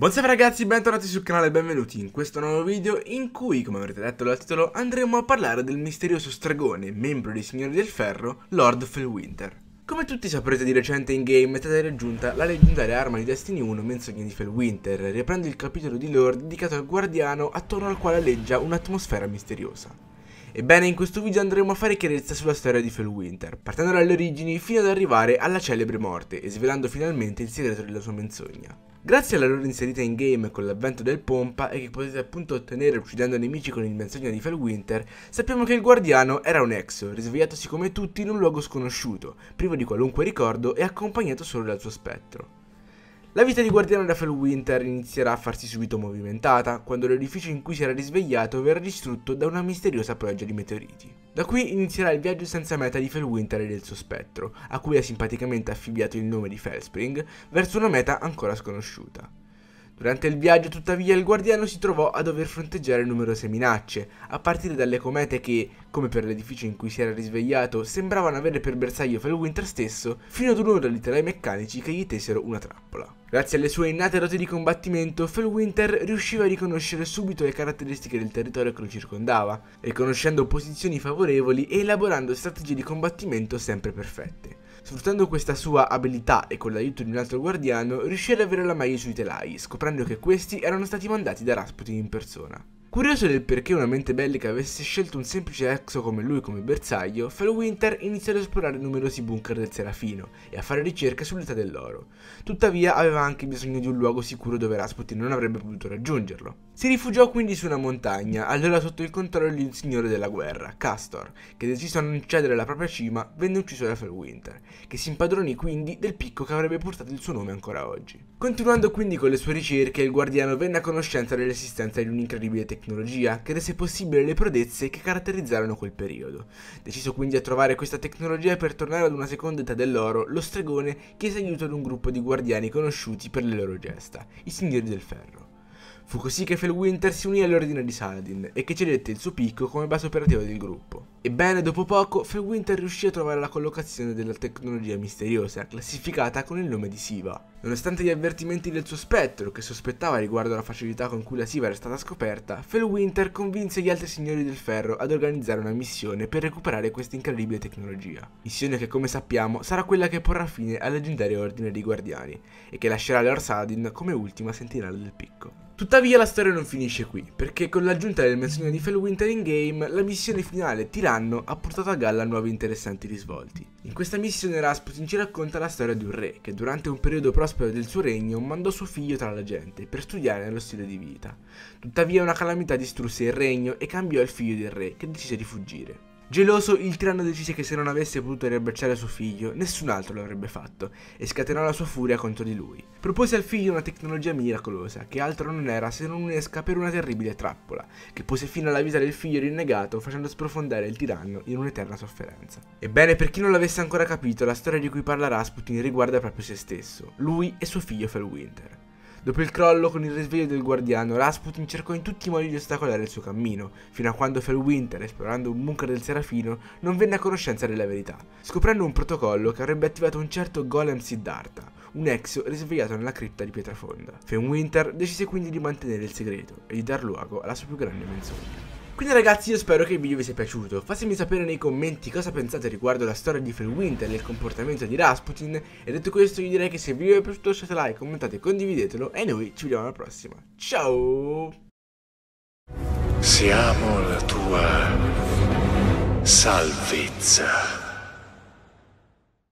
Buonasera ragazzi, bentornati sul canale e benvenuti in questo nuovo video in cui, come avrete letto dal titolo, andremo a parlare del misterioso stregone, membro dei Signori del Ferro, Lord Felwinter. Come tutti saprete di recente in game è stata raggiunta la leggendaria arma di Destiny 1 menzogna di Felwinter, riaprendo il capitolo di lore dedicato al guardiano attorno al quale alleggia un'atmosfera misteriosa. Ebbene, in questo video andremo a fare chiarezza sulla storia di Felwinter, partendo dalle origini fino ad arrivare alla celebre morte e svelando finalmente il segreto della sua menzogna. Grazie alla loro inserita in game con l'avvento del pompa e che potete appunto ottenere uccidendo nemici con il menzogna di Felwinter, sappiamo che il guardiano era un exo, risvegliatosi come tutti in un luogo sconosciuto, privo di qualunque ricordo e accompagnato solo dal suo spettro. La vita di guardiano Raphael Winter inizierà a farsi subito movimentata, quando l'edificio in cui si era risvegliato verrà distrutto da una misteriosa pioggia di meteoriti. Da qui inizierà il viaggio senza meta di Felwinter e del suo spettro, a cui ha simpaticamente affibbiato il nome di Felspring, verso una meta ancora sconosciuta. Durante il viaggio, tuttavia, il guardiano si trovò a dover fronteggiare numerose minacce, a partire dalle comete che, come per l'edificio in cui si era risvegliato, sembravano avere per bersaglio Felwinter stesso, fino ad uno degli telai meccanici che gli tesero una trappola. Grazie alle sue innate rote di combattimento, Felwinter riusciva a riconoscere subito le caratteristiche del territorio che lo circondava, riconoscendo posizioni favorevoli e elaborando strategie di combattimento sempre perfette. Sfruttando questa sua abilità e con l'aiuto di un altro guardiano, riuscì ad avere la maglia sui telai, scoprendo che questi erano stati mandati da Rasputin in persona. Curioso del perché una mente bellica avesse scelto un semplice exo come lui come bersaglio, Fellwinter iniziò ad esplorare numerosi bunker del Serafino e a fare ricerche sull'età dell'oro. Tuttavia aveva anche bisogno di un luogo sicuro dove Rasputin non avrebbe potuto raggiungerlo. Si rifugiò quindi su una montagna, allora sotto il controllo di un signore della guerra, Castor, che deciso a non cedere la propria cima, venne ucciso da Fairwinter, che si impadronì quindi del picco che avrebbe portato il suo nome ancora oggi. Continuando quindi con le sue ricerche, il guardiano venne a conoscenza dell'esistenza di un'incredibile tecnologia che rese possibile le prodezze che caratterizzarono quel periodo. Deciso quindi a trovare questa tecnologia per tornare ad una seconda età dell'oro, lo stregone chiese aiuto ad un gruppo di guardiani conosciuti per le loro gesta, i signori del ferro. Fu così che Felwinter si unì all'Ordine di Saladin e che cedette il suo picco come base operativa del gruppo. Ebbene, dopo poco, Fairwinter riuscì a trovare la collocazione della tecnologia misteriosa, classificata con il nome di Siva. Nonostante gli avvertimenti del suo spettro, che sospettava riguardo alla facilità con cui la Siva era stata scoperta, Fairwinter convinse gli altri signori del ferro ad organizzare una missione per recuperare questa incredibile tecnologia. Missione che, come sappiamo, sarà quella che porrà fine al leggendario Ordine dei Guardiani, e che lascerà Leor Sadin come ultima sentinella del picco. Tuttavia la storia non finisce qui, perché con l'aggiunta del menzogno di Felwinter in game, la missione finale tirata anno ha portato a galla nuovi interessanti risvolti. In questa missione Rasputin ci racconta la storia di un re che durante un periodo prospero del suo regno mandò suo figlio tra la gente per studiare lo stile di vita. Tuttavia una calamità distrusse il regno e cambiò il figlio del re che decise di fuggire. Geloso, il tiranno decise che se non avesse potuto riabbracciare suo figlio, nessun altro lo avrebbe fatto, e scatenò la sua furia contro di lui. Propose al figlio una tecnologia miracolosa, che altro non era se non un'esca per una terribile trappola, che pose fine alla vita del figlio rinnegato, facendo sprofondare il tiranno in un'eterna sofferenza. Ebbene, per chi non l'avesse ancora capito, la storia di cui parla Rasputin riguarda proprio se stesso, lui e suo figlio Felwinter. Dopo il crollo con il risveglio del guardiano, Rasputin cercò in tutti i modi di ostacolare il suo cammino, fino a quando Felwinter, esplorando un bunker del Serafino, non venne a conoscenza della verità, scoprendo un protocollo che avrebbe attivato un certo Golem Siddhartha, un ex risvegliato nella cripta di Pietrafonda. Felwinter decise quindi di mantenere il segreto e di dar luogo alla sua più grande menzogna. Quindi ragazzi io spero che il video vi sia piaciuto, fatemi sapere nei commenti cosa pensate riguardo la storia di Freewinter e il comportamento di Rasputin e detto questo io direi che se il video vi è piaciuto lasciate like, commentate, condividetelo e noi ci vediamo alla prossima, ciao! Siamo la tua salvezza.